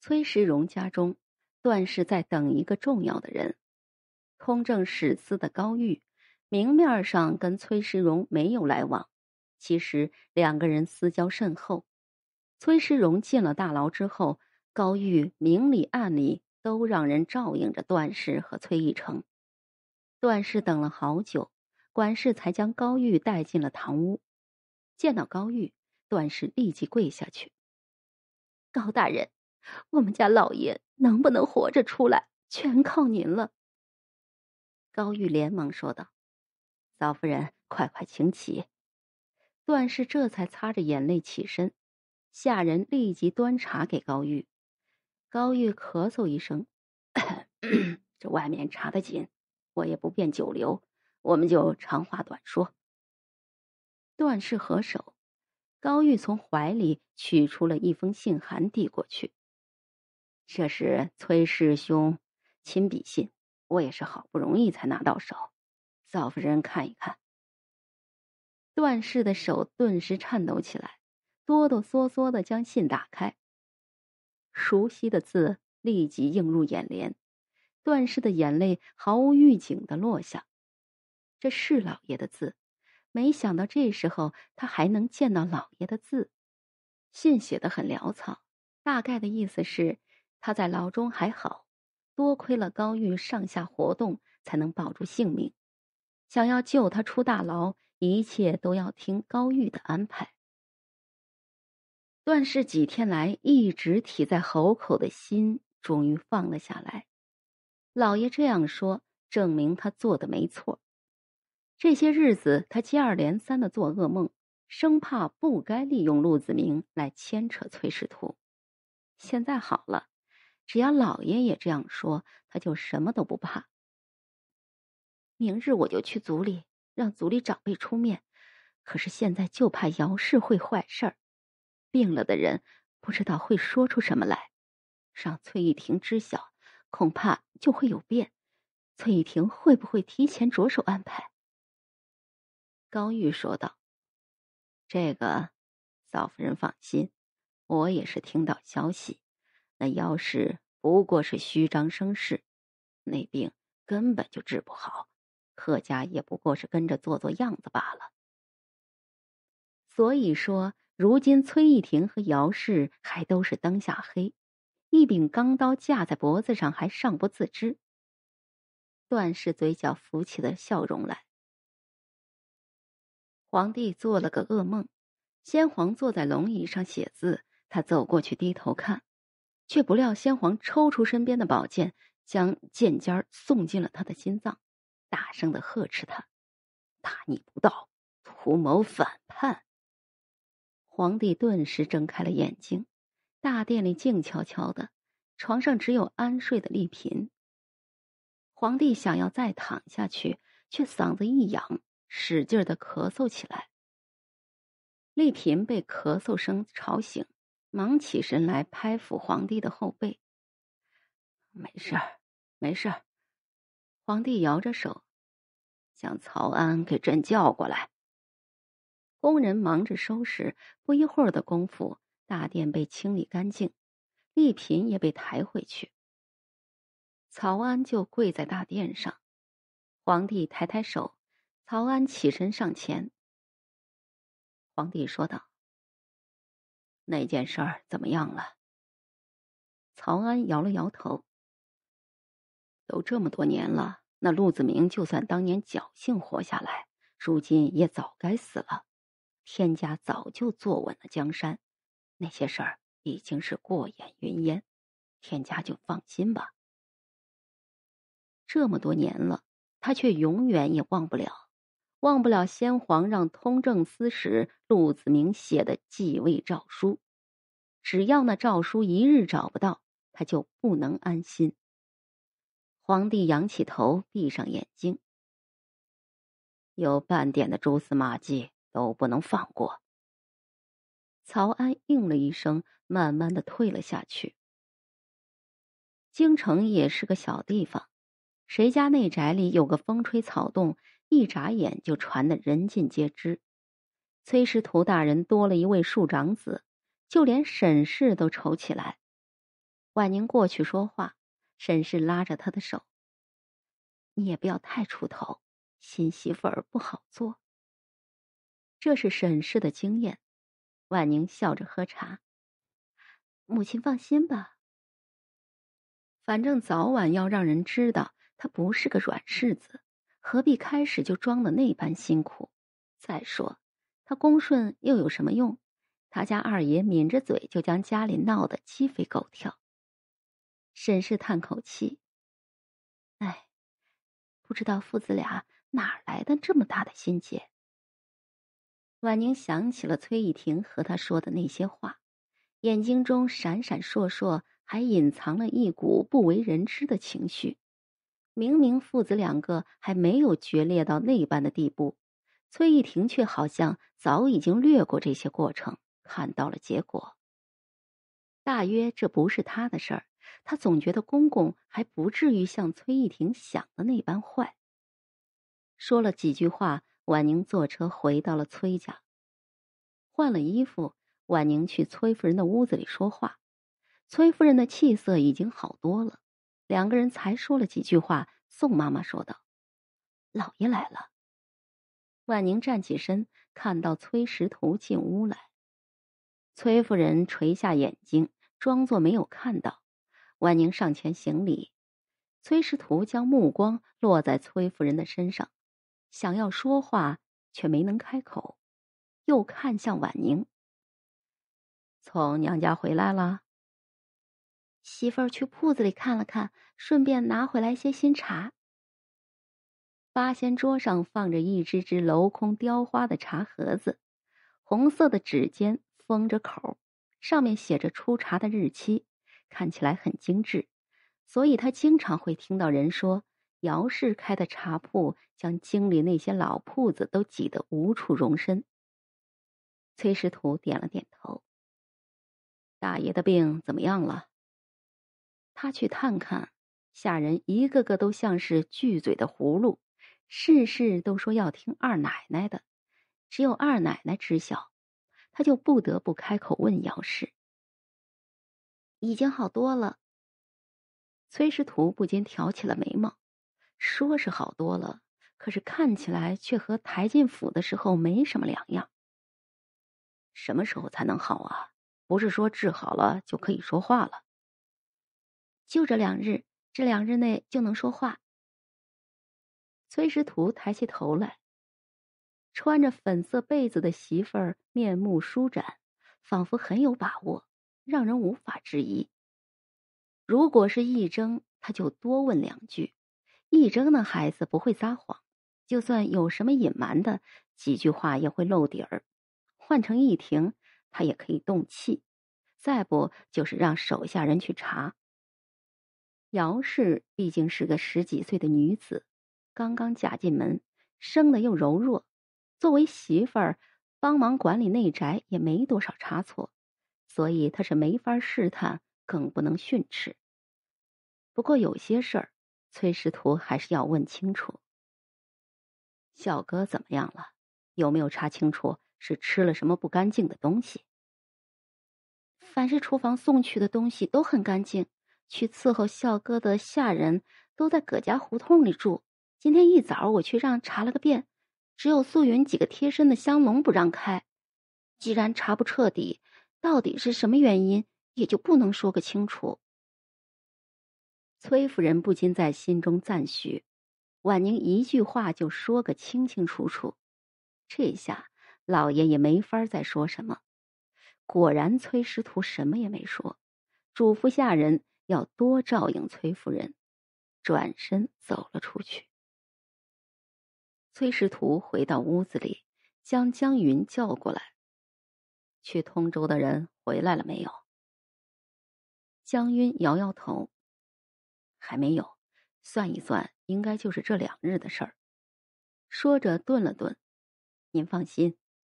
崔石荣家中，段氏在等一个重要的人——通政史司的高玉。明面上跟崔石荣没有来往，其实两个人私交甚厚。崔石荣进了大牢之后，高玉明里暗里都让人照应着段氏和崔义成。段氏等了好久，管事才将高玉带进了堂屋。见到高玉，段氏立即跪下去：“高大人。”我们家老爷能不能活着出来，全靠您了。高玉连忙说道：“嫂夫人，快快请起。”段氏这才擦着眼泪起身，下人立即端茶给高玉。高玉咳嗽一声：“ 这外面查得紧，我也不便久留，我们就长话短说。”段氏合手，高玉从怀里取出了一封信函，递过去。这是崔师兄亲笔信，我也是好不容易才拿到手。嫂夫人看一看。段氏的手顿时颤抖起来，哆哆嗦嗦的将信打开。熟悉的字立即映入眼帘，段氏的眼泪毫无预警的落下。这是老爷的字，没想到这时候他还能见到老爷的字。信写的很潦草，大概的意思是。他在牢中还好，多亏了高玉上下活动，才能保住性命。想要救他出大牢，一切都要听高玉的安排。段氏几天来一直提在喉口的心，终于放了下来。老爷这样说，证明他做的没错。这些日子，他接二连三的做噩梦，生怕不该利用陆子明来牵扯崔仕图。现在好了。只要老爷也这样说，他就什么都不怕。明日我就去族里，让族里长辈出面。可是现在就怕姚氏会坏事儿，病了的人不知道会说出什么来，让崔玉婷知晓，恐怕就会有变。崔玉婷会不会提前着手安排？高玉说道：“这个，嫂夫人放心，我也是听到消息。”那姚氏不过是虚张声势，那病根本就治不好，贺家也不过是跟着做做样子罢了。所以说，如今崔玉亭和姚氏还都是灯下黑，一柄钢刀架在脖子上，还尚不自知。段氏嘴角浮起了笑容来。皇帝做了个噩梦，先皇坐在龙椅上写字，他走过去低头看。却不料先皇抽出身边的宝剑，将剑尖儿送进了他的心脏，大声的呵斥他：“大逆不道，图谋反叛！”皇帝顿时睁开了眼睛，大殿里静悄悄的，床上只有安睡的丽嫔。皇帝想要再躺下去，却嗓子一痒，使劲儿咳嗽起来。丽嫔被咳嗽声吵醒。忙起身来，拍抚皇帝的后背。没事儿，没事儿。皇帝摇着手，将曹安给朕叫过来。工人忙着收拾，不一会儿的功夫，大殿被清理干净，丽嫔也被抬回去。曹安就跪在大殿上，皇帝抬抬手，曹安起身上前。皇帝说道。那件事儿怎么样了？曹安摇了摇头。都这么多年了，那陆子明就算当年侥幸活下来，如今也早该死了。田家早就坐稳了江山，那些事儿已经是过眼云烟，田家就放心吧。这么多年了，他却永远也忘不了，忘不了先皇让通政司使陆子明写的继位诏书。只要那诏书一日找不到，他就不能安心。皇帝仰起头，闭上眼睛。有半点的蛛丝马迹都不能放过。曹安应了一声，慢慢的退了下去。京城也是个小地方，谁家内宅里有个风吹草动，一眨眼就传得人尽皆知。崔师徒大人多了一位庶长子。就连沈氏都愁起来，婉宁过去说话，沈氏拉着他的手：“你也不要太出头，新媳妇儿不好做。”这是沈氏的经验。婉宁笑着喝茶：“母亲放心吧，反正早晚要让人知道他不是个软柿子，何必开始就装的那般辛苦？再说，他恭顺又有什么用？”他家二爷抿着嘴，就将家里闹得鸡飞狗跳。沈氏叹口气：“哎，不知道父子俩哪来的这么大的心结。”婉宁想起了崔义婷和他说的那些话，眼睛中闪闪烁烁，还隐藏了一股不为人知的情绪。明明父子两个还没有决裂到那般的地步，崔一婷却好像早已经略过这些过程。看到了结果。大约这不是他的事儿，他总觉得公公还不至于像崔一婷想的那般坏。说了几句话，婉宁坐车回到了崔家，换了衣服，婉宁去崔夫人的屋子里说话。崔夫人的气色已经好多了，两个人才说了几句话，宋妈妈说道：“老爷来了。”婉宁站起身，看到崔石头进屋来。崔夫人垂下眼睛，装作没有看到。婉宁上前行礼，崔师徒将目光落在崔夫人的身上，想要说话却没能开口，又看向婉宁。从娘家回来了，媳妇儿去铺子里看了看，顺便拿回来些新茶。八仙桌上放着一只只镂空雕花的茶盒子，红色的指尖。封着口，上面写着出茶的日期，看起来很精致，所以他经常会听到人说姚氏开的茶铺将京里那些老铺子都挤得无处容身。崔师徒点了点头。大爷的病怎么样了？他去探看，下人一个个都像是巨嘴的葫芦，事事都说要听二奶奶的，只有二奶奶知晓。他就不得不开口问姚氏：“已经好多了。”崔师徒不禁挑起了眉毛，说是好多了，可是看起来却和抬进府的时候没什么两样。什么时候才能好啊？不是说治好了就可以说话了？就这两日，这两日内就能说话。崔师徒抬起头来。穿着粉色被子的媳妇儿面目舒展，仿佛很有把握，让人无法质疑。如果是一征，他就多问两句；一征的孩子不会撒谎，就算有什么隐瞒的，几句话也会露底儿。换成易婷，他也可以动气；再不就是让手下人去查。姚氏毕竟是个十几岁的女子，刚刚嫁进门，生的又柔弱。作为媳妇儿，帮忙管理内宅也没多少差错，所以他是没法试探，更不能训斥。不过有些事儿，崔师徒还是要问清楚。孝哥怎么样了？有没有查清楚是吃了什么不干净的东西？凡是厨房送去的东西都很干净。去伺候孝哥的下人都在葛家胡同里住，今天一早我去让查了个遍。只有素云几个贴身的香农不让开，既然查不彻底，到底是什么原因，也就不能说个清楚。崔夫人不禁在心中赞许，婉宁一句话就说个清清楚楚，这下老爷也没法再说什么。果然，崔师徒什么也没说，嘱咐下人要多照应崔夫人，转身走了出去。崔师徒回到屋子里，将江云叫过来。去通州的人回来了没有？江云摇摇头。还没有，算一算，应该就是这两日的事儿。说着，顿了顿，您放心，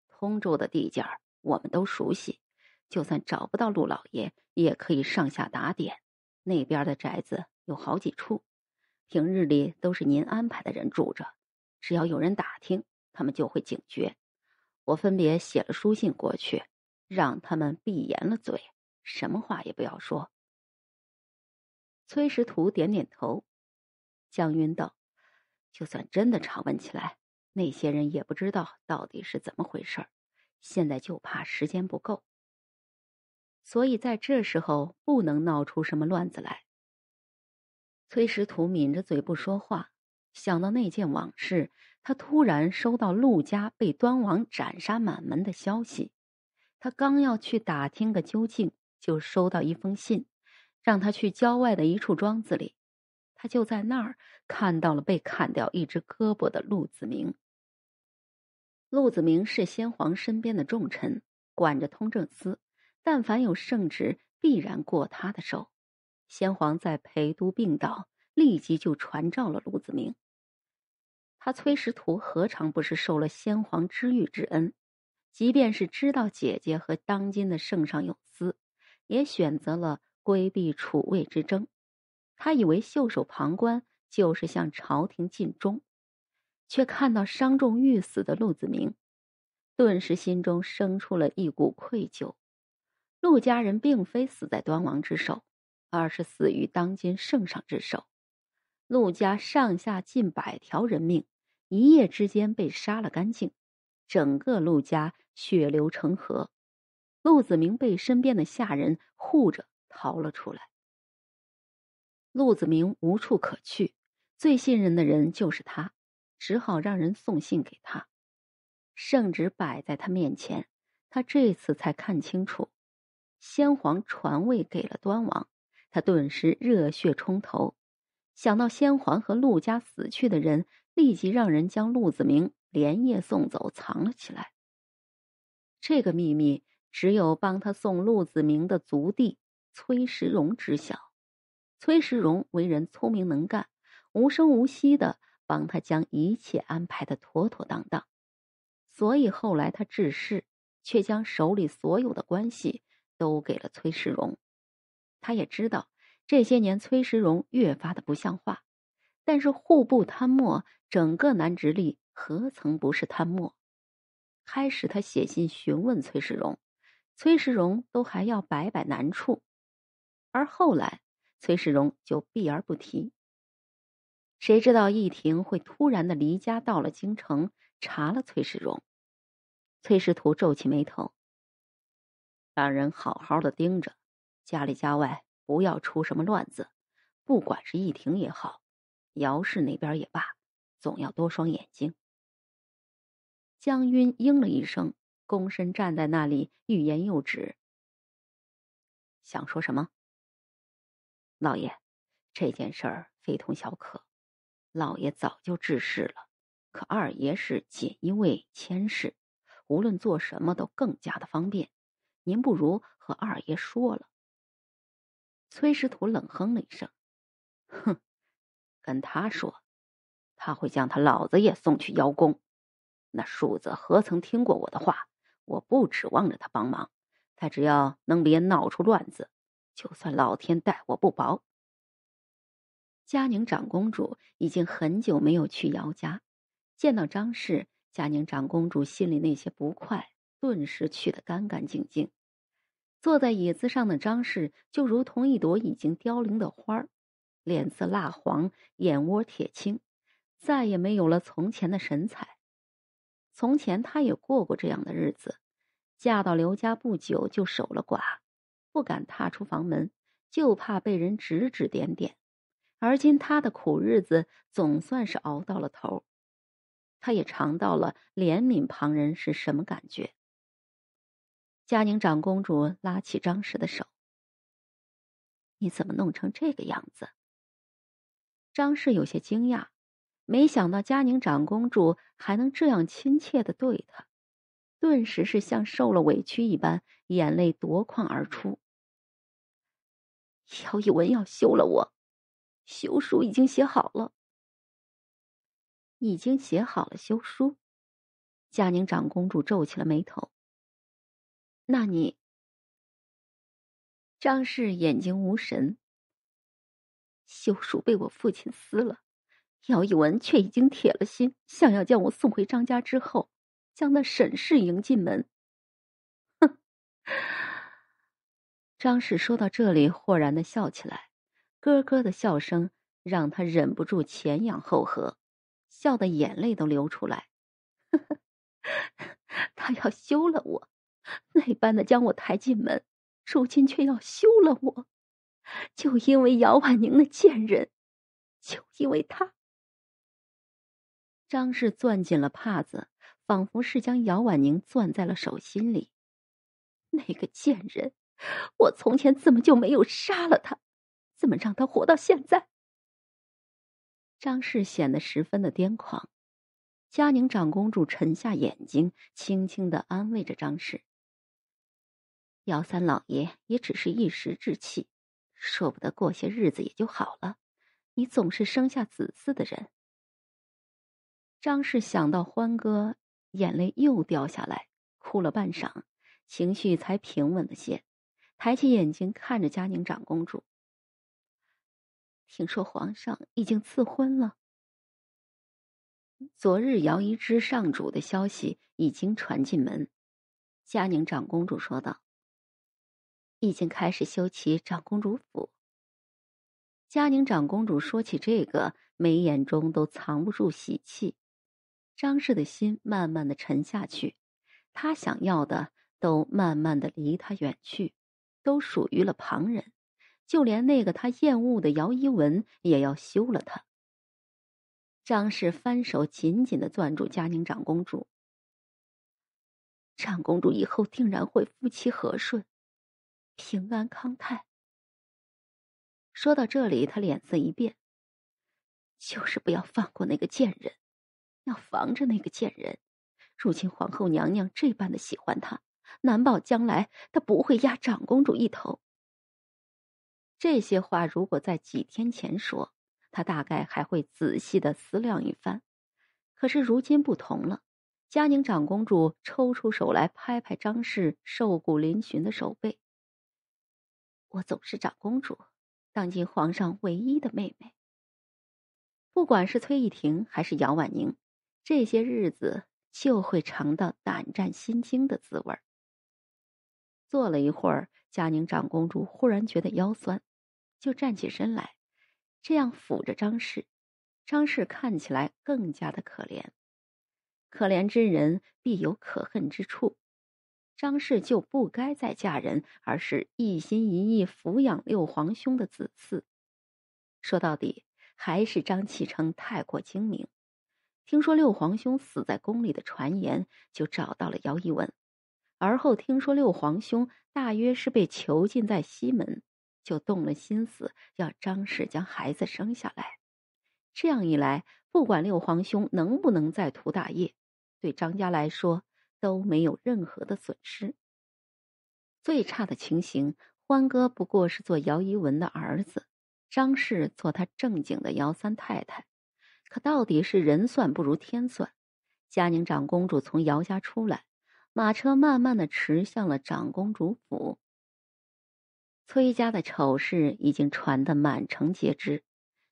通州的地界儿我们都熟悉，就算找不到陆老爷，也可以上下打点。那边的宅子有好几处，平日里都是您安排的人住着。只要有人打听，他们就会警觉。我分别写了书信过去，让他们闭严了嘴，什么话也不要说。崔石图点点头。江云道：“就算真的查问起来，那些人也不知道到底是怎么回事儿。现在就怕时间不够，所以在这时候不能闹出什么乱子来。”崔石图抿着嘴不说话。想到那件往事，他突然收到陆家被端王斩杀满门的消息。他刚要去打听个究竟，就收到一封信，让他去郊外的一处庄子里。他就在那儿看到了被砍掉一只胳膊的陆子明。陆子明是先皇身边的重臣，管着通政司，但凡有圣旨，必然过他的手。先皇在陪都病倒。立即就传召了陆子明。他崔师图何尝不是受了先皇知遇之恩？即便是知道姐姐和当今的圣上有私，也选择了规避储位之争。他以为袖手旁观就是向朝廷尽忠，却看到伤重欲死的陆子明，顿时心中生出了一股愧疚。陆家人并非死在端王之手，而是死于当今圣上之手。陆家上下近百条人命，一夜之间被杀了干净，整个陆家血流成河。陆子明被身边的下人护着逃了出来。陆子明无处可去，最信任的人就是他，只好让人送信给他。圣旨摆在他面前，他这次才看清楚，先皇传位给了端王，他顿时热血冲头。想到先皇和陆家死去的人，立即让人将陆子明连夜送走，藏了起来。这个秘密只有帮他送陆子明的族弟崔石荣知晓。崔石荣为人聪明能干，无声无息的帮他将一切安排的妥妥当当，所以后来他致仕，却将手里所有的关系都给了崔石荣。他也知道。这些年，崔世荣越发的不像话。但是户部贪墨，整个南直隶何曾不是贪墨？开始他写信询问崔世荣，崔世荣都还要摆摆难处，而后来崔世荣就避而不提。谁知道易婷会突然的离家到了京城查了崔世荣？崔师徒皱起眉头，让人好好的盯着，家里家外。不要出什么乱子，不管是逸廷也好，姚氏那边也罢，总要多双眼睛。江云应了一声，躬身站在那里，欲言又止，想说什么？老爷，这件事儿非同小可，老爷早就致仕了，可二爷是锦衣卫千事，无论做什么都更加的方便，您不如和二爷说了。崔师徒冷哼了一声：“哼，跟他说，他会将他老子也送去邀功。那柱子何曾听过我的话？我不指望着他帮忙，他只要能别闹出乱子，就算老天待我不薄。”嘉宁长公主已经很久没有去姚家，见到张氏，嘉宁长公主心里那些不快顿时去得干干净净。坐在椅子上的张氏就如同一朵已经凋零的花儿，脸色蜡黄，眼窝铁青，再也没有了从前的神采。从前她也过过这样的日子，嫁到刘家不久就守了寡，不敢踏出房门，就怕被人指指点点。而今她的苦日子总算是熬到了头，她也尝到了怜悯旁人是什么感觉。嘉宁长公主拉起张氏的手：“你怎么弄成这个样子？”张氏有些惊讶，没想到嘉宁长公主还能这样亲切的对她，顿时是像受了委屈一般，眼泪夺眶而出。姚一文要休了我，休书已经写好了。已经写好了休书，嘉宁长公主皱起了眉头。那你，张氏眼睛无神。休书被我父亲撕了，姚一文却已经铁了心，想要将我送回张家之后，将那沈氏迎进门。张氏说到这里，豁然的笑起来，咯咯的笑声让他忍不住前仰后合，笑的眼泪都流出来。他要休了我。那般的将我抬进门，如今却要休了我，就因为姚婉宁那贱人，就因为她。张氏攥紧了帕子，仿佛是将姚婉宁攥在了手心里。那个贱人，我从前怎么就没有杀了他？怎么让他活到现在？张氏显得十分的癫狂。嘉宁长公主沉下眼睛，轻轻的安慰着张氏。姚三老爷也只是一时之气，说不得过些日子也就好了。你总是生下子嗣的人，张氏想到欢哥，眼泪又掉下来，哭了半晌，情绪才平稳了些，抬起眼睛看着嘉宁长公主。听说皇上已经赐婚了，昨日姚一之上主的消息已经传进门，嘉宁长公主说道。已经开始修起长公主府。嘉宁长公主说起这个，眉眼中都藏不住喜气。张氏的心慢慢的沉下去，他想要的都慢慢的离他远去，都属于了旁人。就连那个他厌恶的姚一文，也要休了他。张氏翻手紧紧的攥住嘉宁长公主。长公主以后定然会夫妻和顺。平安康泰。说到这里，他脸色一变。就是不要放过那个贱人，要防着那个贱人。如今皇后娘娘这般的喜欢她，难保将来她不会压长公主一头。这些话如果在几天前说，他大概还会仔细的思量一番。可是如今不同了，嘉宁长公主抽出手来，拍拍张氏瘦骨嶙峋的手背。我总是长公主，当今皇上唯一的妹妹。不管是崔义婷还是杨婉宁，这些日子就会尝到胆战心惊的滋味儿。坐了一会儿，嘉宁长公主忽然觉得腰酸，就站起身来，这样抚着张氏，张氏看起来更加的可怜。可怜之人必有可恨之处。张氏就不该再嫁人，而是一心一意抚养六皇兄的子嗣。说到底，还是张启成太过精明。听说六皇兄死在宫里的传言，就找到了姚一文。而后听说六皇兄大约是被囚禁在西门，就动了心思，要张氏将孩子生下来。这样一来，不管六皇兄能不能再图大业，对张家来说。都没有任何的损失。最差的情形，欢哥不过是做姚一文的儿子，张氏做他正经的姚三太太。可到底是人算不如天算，嘉宁长公主从姚家出来，马车慢慢的驰向了长公主府。崔家的丑事已经传得满城皆知，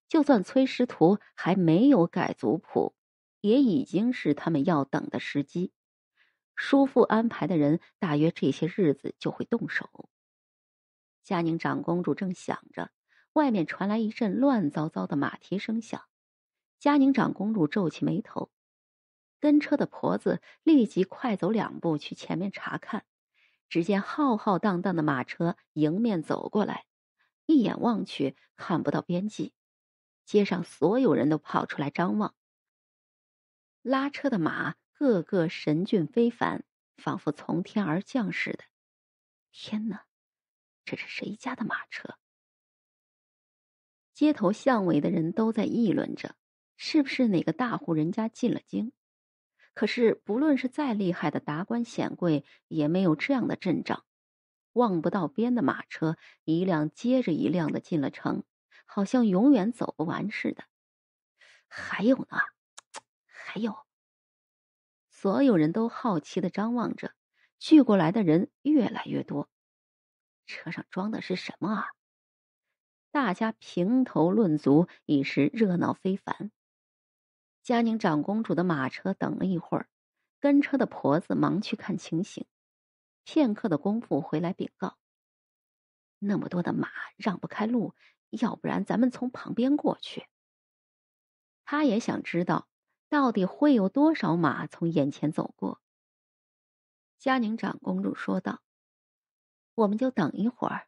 就算崔师徒还没有改族谱，也已经是他们要等的时机。叔父安排的人，大约这些日子就会动手。嘉宁长公主正想着，外面传来一阵乱糟糟的马蹄声响。嘉宁长公主皱起眉头，跟车的婆子立即快走两步去前面查看。只见浩浩荡荡的马车迎面走过来，一眼望去看不到边际。街上所有人都跑出来张望，拉车的马。个个神俊非凡，仿佛从天而降似的。天哪，这是谁家的马车？街头巷尾的人都在议论着，是不是哪个大户人家进了京？可是，不论是再厉害的达官显贵，也没有这样的阵仗。望不到边的马车，一辆接着一辆的进了城，好像永远走不完似的。还有呢？还有。所有人都好奇的张望着，聚过来的人越来越多。车上装的是什么啊？大家评头论足，一时热闹非凡。嘉宁长公主的马车等了一会儿，跟车的婆子忙去看情形。片刻的功夫回来禀告：那么多的马让不开路，要不然咱们从旁边过去。他也想知道。到底会有多少马从眼前走过？嘉宁长公主说道：“我们就等一会儿。”